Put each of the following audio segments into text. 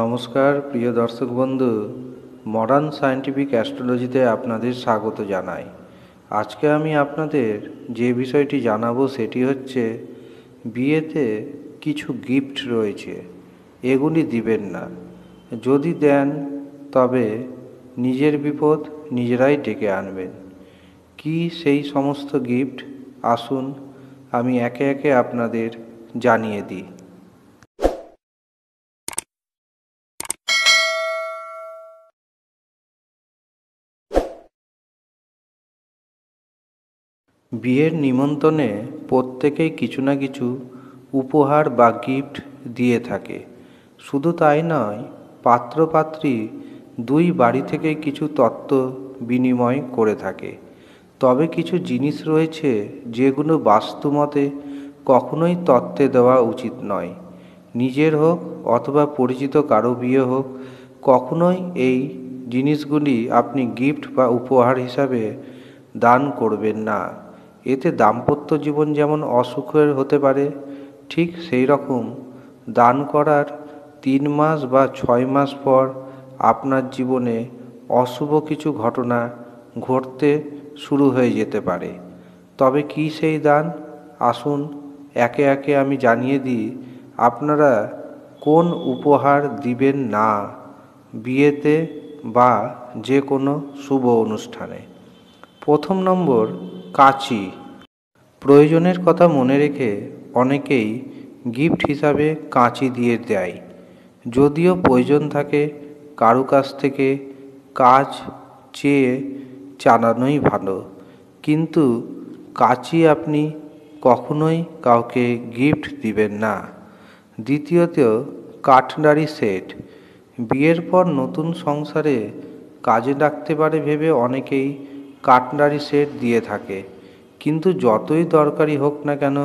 নমস্কার প্রিয় দর্শক বন্ধু মডার্ন সায়েন্টিফিক অ্যাস্ট্রোলজিতে আপনাদের স্বাগত জানাই আজকে আমি আপনাদের যে বিষয়টি জানাবো সেটি হচ্ছে বিয়েতে কিছু গিফট রয়েছে এগুলি দিবেন না যদি দেন তবে নিজের বিপদ নিজেরাই ডেকে আনবেন কি সেই সমস্ত গিফট আসুন আমি একে একে আপনাদের জানিয়ে দিই বিয়ের নিমন্ত্রণে প্রত্যেকেই কিছু না কিছু উপহার বা গিফট দিয়ে থাকে শুধু তাই নয় পাত্র পাত্রী দুই বাড়ি থেকে কিছু তত্ত্ব বিনিময় করে থাকে তবে কিছু জিনিস রয়েছে যেগুলো বাস্তুমতে কখনোই তত্ত্বে দেওয়া উচিত নয় নিজের হোক অথবা পরিচিত কারো বিয়ে হোক কখনোই এই জিনিসগুলি আপনি গিফট বা উপহার হিসাবে দান করবেন না এতে দাম্পত্য জীবন যেমন অসুখের হতে পারে ঠিক সেই রকম দান করার তিন মাস বা ছয় মাস পর আপনার জীবনে অশুভ কিছু ঘটনা ঘটতে শুরু হয়ে যেতে পারে তবে কি সেই দান আসুন একে একে আমি জানিয়ে দিই আপনারা কোন উপহার দিবেন না বিয়েতে বা যে কোনো শুভ অনুষ্ঠানে প্রথম নম্বর কাঁচি প্রয়োজনের কথা মনে রেখে অনেকেই গিফট হিসাবে কাঁচি দিয়ে দেয় যদিও প্রয়োজন থাকে কারু কাছ থেকে কাজ চেয়ে চালানোই ভালো কিন্তু কাঁচি আপনি কখনোই কাউকে গিফট দিবেন না দ্বিতীয়ত কাঠনারি সেট বিয়ের পর নতুন সংসারে কাজে ডাকতে পারে ভেবে অনেকেই কাটনারি সেট দিয়ে থাকে কিন্তু যতই দরকারি হোক না কেন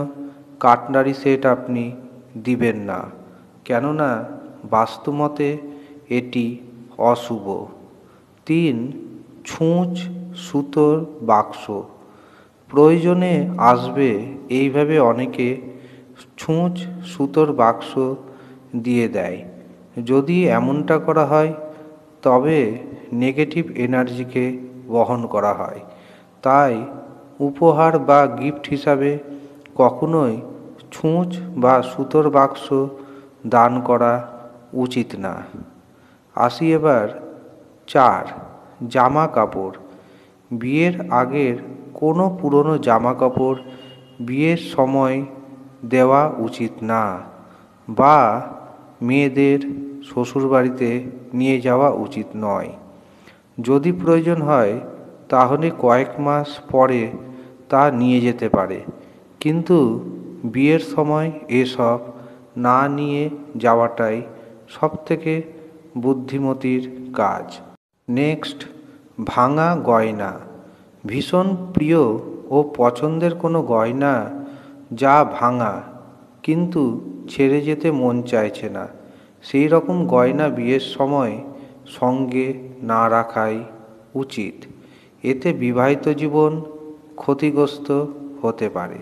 কাটনারি সেট আপনি দিবেন না কেননা বাস্তুমতে এটি অশুভ তিন ছুঁচ সুতোর বাক্স প্রয়োজনে আসবে এইভাবে অনেকে ছুঁচ সুতোর বাক্স দিয়ে দেয় যদি এমনটা করা হয় তবে নেগেটিভ এনার্জিকে বহন করা হয় তাই উপহার বা গিফট হিসাবে কখনোই ছুঁচ বা সুতোর বাক্স দান করা উচিত না আসি এবার চার জামা কাপড় বিয়ের আগের কোনো পুরনো জামা কাপড় বিয়ের সময় দেওয়া উচিত না বা মেয়েদের শ্বশুরবাড়িতে নিয়ে যাওয়া উচিত নয় যদি প্রয়োজন হয় তাহলে কয়েক মাস পরে তা নিয়ে যেতে পারে কিন্তু বিয়ের সময় এসব না নিয়ে যাওয়াটাই সবথেকে বুদ্ধিমতির কাজ নেক্সট ভাঙা গয়না ভীষণ প্রিয় ও পছন্দের কোনো গয়না যা ভাঙা কিন্তু ছেড়ে যেতে মন চাইছে না সেই রকম গয়না বিয়ের সময় সঙ্গে না রাখাই উচিত এতে বিবাহিত জীবন ক্ষতিগ্রস্ত হতে পারে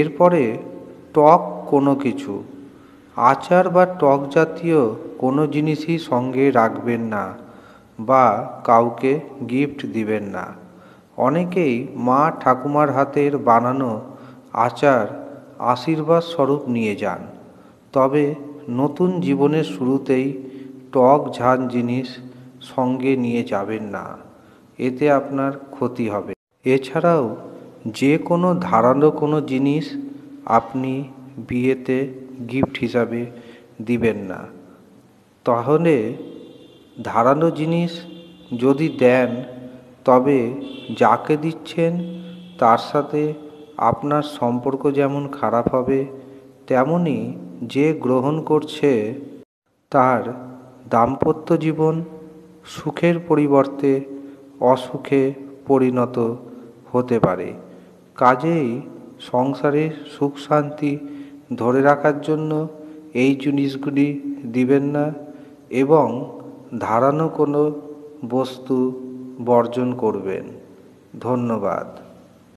এরপরে টক কোনো কিছু আচার বা টক জাতীয় কোনো জিনিসই সঙ্গে রাখবেন না বা কাউকে গিফট দিবেন না অনেকেই মা ঠাকুমার হাতের বানানো আচার আশীর্বাদ স্বরূপ নিয়ে যান তবে নতুন জীবনের শুরুতেই টক ঝান জিনিস সঙ্গে নিয়ে যাবেন না এতে আপনার ক্ষতি হবে এছাড়াও যে কোনো ধারালো কোনো জিনিস আপনি বিয়েতে গিফট হিসাবে দিবেন না তাহলে ধারালো জিনিস যদি দেন তবে যাকে দিচ্ছেন তার সাথে আপনার সম্পর্ক যেমন খারাপ হবে তেমনই যে গ্রহণ করছে তার দাম্পত্য জীবন সুখের পরিবর্তে অসুখে পরিণত হতে পারে কাজেই সংসারে সুখ শান্তি ধরে রাখার জন্য এই জিনিসগুলি দিবেন না এবং ধারানো কোনো বস্তু বর্জন করবেন ধন্যবাদ